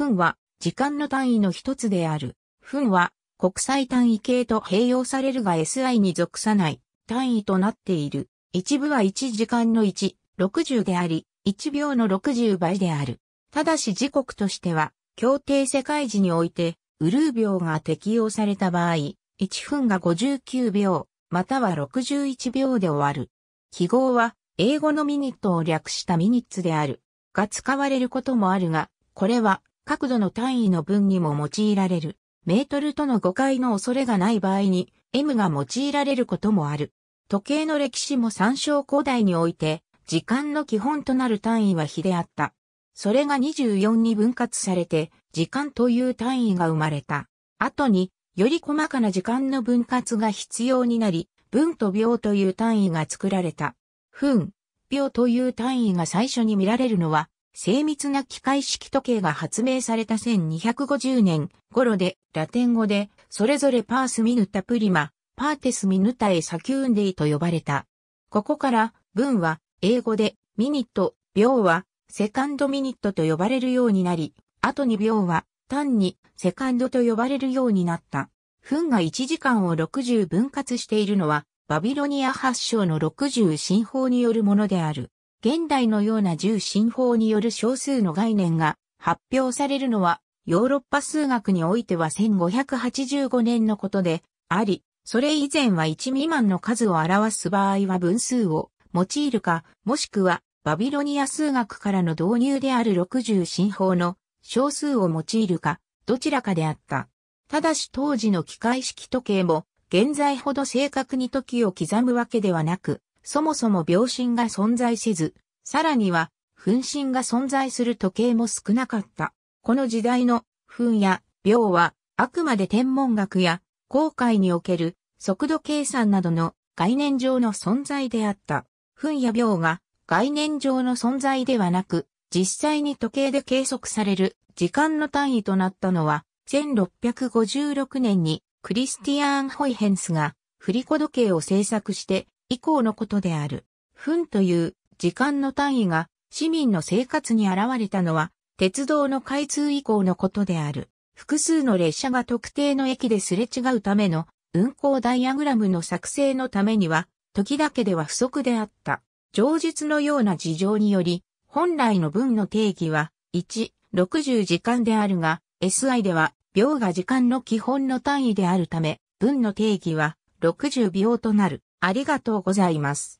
分は、時間の単位の一つである。分は、国際単位系と併用されるが SI に属さない単位となっている。一部は1時間の1、60であり、1秒の60倍である。ただし時刻としては、協定世界時において、ウルー秒が適用された場合、1分が59秒、または61秒で終わる。記号は、英語のミニットを略したミニッツである。が使われることもあるが、これは角度の単位の分にも用いられる。メートルとの誤解の恐れがない場合に M が用いられることもある。時計の歴史も参照古代において、時間の基本となる単位は比であった。それが24に分割されて、時間という単位が生まれた。後に、より細かな時間の分割が必要になり、分と秒という単位が作られた。分、秒という単位が最初に見られるのは、精密な機械式時計が発明された1250年頃で、ラテン語で、それぞれパースミヌタプリマ、パーテスミヌタエサキューンデイと呼ばれた。ここから、文は、英語で、ミニット、秒は、セカンドミニットと呼ばれるようになり、後に秒は、単に、セカンドと呼ばれるようになった。分が1時間を60分割しているのは、バビロニア発祥の60進法によるものである。現代のような重心法による小数の概念が発表されるのは、ヨーロッパ数学においては1585年のことであり、それ以前は1未満の数を表す場合は分数を用いるか、もしくはバビロニア数学からの導入である60進法の小数を用いるか、どちらかであった。ただし当時の機械式時計も、現在ほど正確に時を刻むわけではなく、そもそも秒針が存在せず、さらには、分針が存在する時計も少なかった。この時代の分や秒は、あくまで天文学や航海における速度計算などの概念上の存在であった。分や秒が概念上の存在ではなく、実際に時計で計測される時間の単位となったのは、1656年にクリスティアーン・ホイヘンスが振り子時計を制作して以降のことである。分という時間の単位が市民の生活に現れたのは鉄道の開通以降のことである。複数の列車が特定の駅ですれ違うための運行ダイアグラムの作成のためには時だけでは不足であった。上述のような事情により本来の分の定義は1、60時間であるが SI では秒が時間の基本の単位であるため分の定義は60秒となる。ありがとうございます。